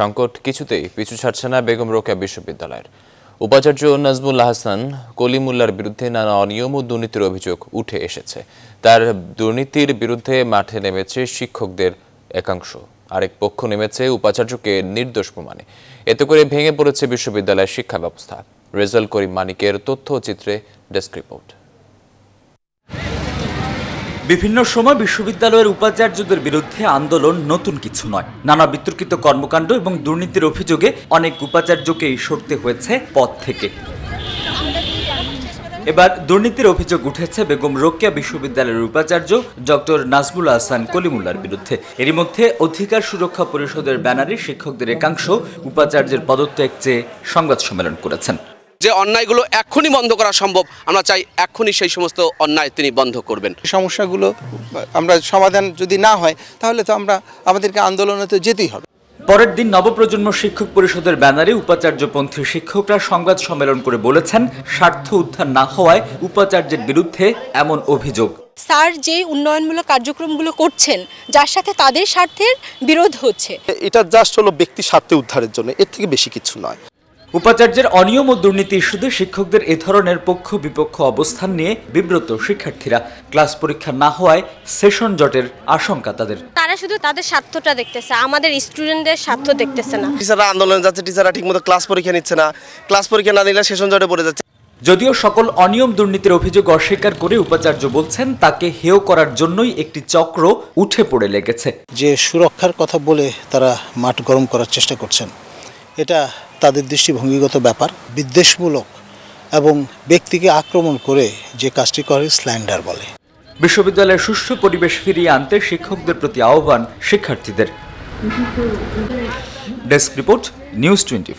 সংকট কিছুতেই পিছু ছাড়ছে না বেগম রোকেয়া বিশ্ববিদ্যালয়ের উপাচার্য নাজমুল্লাহ হাসান কলিমুল্লার বিরুদ্ধে নানা অনিয়ম ও দুর্নীতির অভিযোগ উঠে এসেছে তার দুর্নীতির বিরুদ্ধে মাঠে নেমেছে শিক্ষকদের একাংশ আরেক পক্ষ নেমেছে উপাচার্যকে নির্দোষ প্রমাণে এতে করে ভেঙে পড়েছে বিশ্ববিদ্যালয়ের শিক্ষা ব্যবস্থা রেজাল করিম মানিকের তথ্য চিত্রে ডেস্ক রিপোর্ট বিভিন্ন সময় বিশ্ববিদ্যালয়ের উপাচার্যদের বিরুদ্ধে আন্দোলন নতুন কিছু নয় নানা বিতর্কিত কর্মকাণ্ড এবং দুর্নীতির অভিযোগে অনেক উপাচার্যকেই সরতে হয়েছে পদ থেকে এবার দুর্নীতির অভিযোগ উঠেছে বেগম রোকেয়া বিশ্ববিদ্যালয়ের উপাচার্য ডক্টর নাজমুল আহসান কলিমুল্লার বিরুদ্ধে এরই মধ্যে অধিকার সুরক্ষা পরিষদের ব্যানারে শিক্ষকদের একাংশ উপাচার্যের পদত্যাগ চেয়ে সংবাদ সম্মেলন করেছেন যে অন্যায়গুলো এখনই বন্ধ করা সম্ভব আমরা চাই এখনই সেই সমস্ত অন্যায় তিনি বন্ধ করবেন সমস্যাগুলো আমরা সমাধান যদি না হয় তাহলে তো আমরা আমাদেরকে আন্দোলনে তো যেতেই হবে পরের দিন নবপ্রজন্ম শিক্ষক পরিষদের ব্যানারে উপাচার্যপন্থী শিক্ষকরা সংবাদ সম্মেলন করে বলেছেন স্বার্থ উদ্ধার না হওয়ায় উপাচার্যের বিরুদ্ধে এমন অভিযোগ স্যার যে উন্নয়নমূলক কার্যক্রমগুলো করছেন যার সাথে তাদের স্বার্থের বিরোধ হচ্ছে এটা জাস্ট হলো ব্যক্তি স্বার্থে উদ্ধারের জন্য এর থেকে বেশি কিছু নয় উপাচার্যের অনিয়ম ও দুর্নীতি ইস্যুতে শিক্ষকদের এ ধরনের পক্ষ বিপক্ষ অবস্থান নিয়ে বিব্রত শিক্ষার্থীরা ক্লাস পরীক্ষা না হওয়ায় সেশন জটের আশঙ্কা তাদের তারা শুধু তাদের স্বার্থটা দেখতেছে আমাদের স্টুডেন্টদের স্বার্থ দেখতেছে না টিচাররা আন্দোলনে যাচ্ছে টিচাররা ঠিকমতো ক্লাস পরীক্ষা নিচ্ছে না ক্লাস পরীক্ষা না নিলে সেশন জটে পড়ে যাচ্ছে যদিও সকল অনিয়ম দুর্নীতির অভিযোগ অস্বীকার করে উপাচার্য বলছেন তাকে হেও করার জন্যই একটি চক্র উঠে পড়ে লেগেছে যে সুরক্ষার কথা বলে তারা মাঠ গরম করার চেষ্টা করছেন এটা তাদের দৃষ্টিভঙ্গিগত ব্যাপার বিদ্বেষমূলক এবং ব্যক্তিকে আক্রমণ করে যে কাজটি করে স্ল্যান্ডার বলে বিশ্ববিদ্যালয়ের সুষ্ঠু পরিবেশ ফিরিয়ে আনতে শিক্ষকদের প্রতি আহ্বান শিক্ষার্থীদের ডেস্ক রিপোর্ট নিউজ টোয়েন্টি